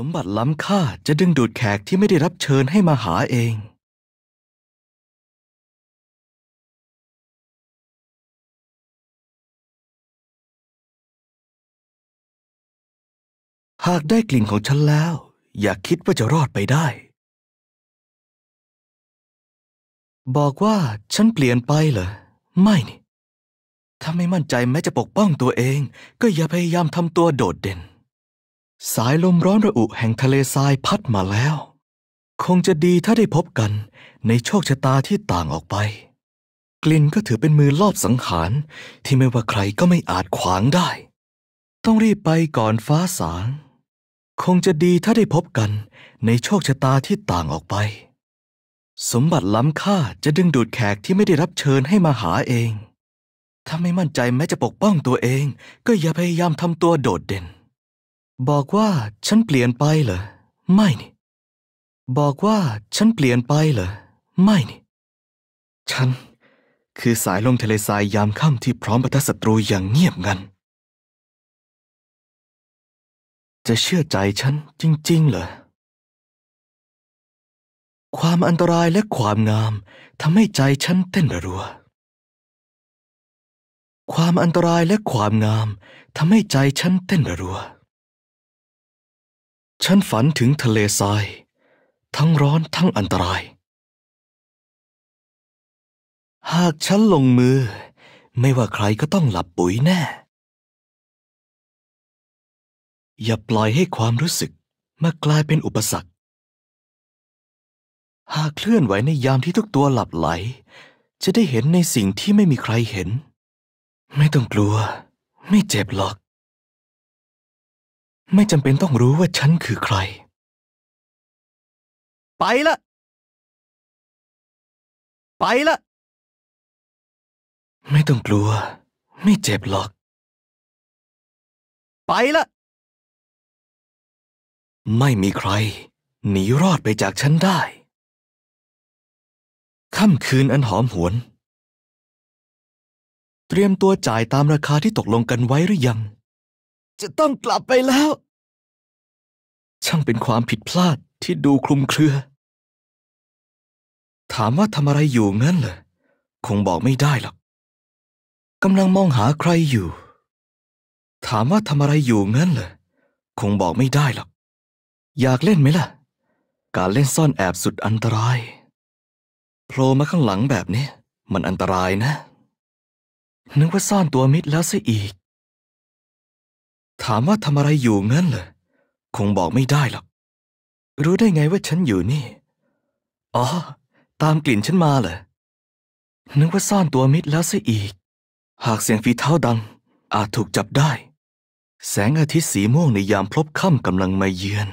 สมบัติล้ำค่าจะดึงดูดแขกที่ไม่ได้รับเชิญให้มาหาเอง หากได้กลิ่นของฉันแล้ว อย่าคิดว่าจะรอดไปได้ บอกว่าฉันเปลี่ยนไปเหรอ ไม่นี่ ถ้าไม่มั่นใจแม้จะปกป้องตัวเองก็อย่าพยายามทำตัวโดดเด่นสายลมร้อนระอุแห่งทะเลทรายพัดมาแล้ว คงจะดีถ้าได้พบกันในโชคชะตาที่ต่างออกไป กลิ่นก็ถือเป็นมือลอบสังหารที่ไม่ว่าใครก็ไม่อาจขวางได้ ต้องรีบไปก่อนฟ้าสางคงจะดีถ้าได้พบกันในโชคชะตาที่ต่างออกไป สมบัติล้ำค่าจะดึงดูดแขกที่ไม่ได้รับเชิญให้มาหาเอง ถ้าไม่มั่นใจแม้จะปกป้องตัวเองก็อย่าพยายามทำตัวโดดเด่นบอกว่าฉันเปลี่ยนไปเหรอไม่นี่ บอกว่าฉันเปลี่ยนไปเหรอไม่นี่ ฉัน คือสายลมทะเลทรายยามค่ำที่พร้อมปะทะศัตรูอย่างเงียบงันจะเชื่อใจฉันจริง ๆเหรอความอันตรายและความงามทำให้ใจฉันเต้นระรัว ความอันตรายและความงามทำให้ใจฉันเต้นระรัวฉันฝันถึงทะเลทราย ทั้งร้อนทั้งอันตราย หากฉันลงมือ ไม่ว่าใครก็ต้องหลับปุ๋ยแน่ อย่าปล่อยให้ความรู้สึก มากลายเป็นอุปสรรค หากเคลื่อนไหวในยามที่ทุกตัวหลับไหล จะได้เห็นในสิ่งที่ไม่มีใครเห็น ไม่ต้องกลัว ไม่เจ็บหรอกไม่จำเป็นต้องรู้ว่าฉันคือใคร ไปละไปละ ไม่ต้องกลัว ไม่เจ็บหรอก ไปละ ไม่มีใคร หนีรอดไปจากฉันได้ ค่ำคืนอันหอมหวน เตรียมตัวจ่ายตามราคาที่ตกลงกันไว้หรือยังจะต้องกลับไปแล้ว ช่างเป็นความผิดพลาดที่ดูคลุมเครือ ถามว่าทำอะไรอยู่งั้นเหรอคงบอกไม่ได้หรอกกำลังมองหาใครอยู่ ถามว่าทำอะไรอยู่งั้นเหรอคงบอกไม่ได้หรอกอยากเล่นไหมล่ะ การเล่นซ่อนแอบสุดอันตรายโผล่มาข้างหลังแบบนี้มันอันตรายนะ นึกว่าซ่อนตัวมิดแล้วซะอีกถามว่าทำอะไรอยู่งั้นเหรอคงบอกไม่ได้หรอก รู้ได้ไงว่าฉันอยู่นี่ อ๋อ ตามกลิ่นฉันมาเหรอนึกว่าซ่อนตัวมิดแล้วซะอีก หากเสียงฝีเท้าดัง อาจถูกจับได้ แสงอาทิตย์สีม่วงในยามพลบค่ำกำลังมาเยือน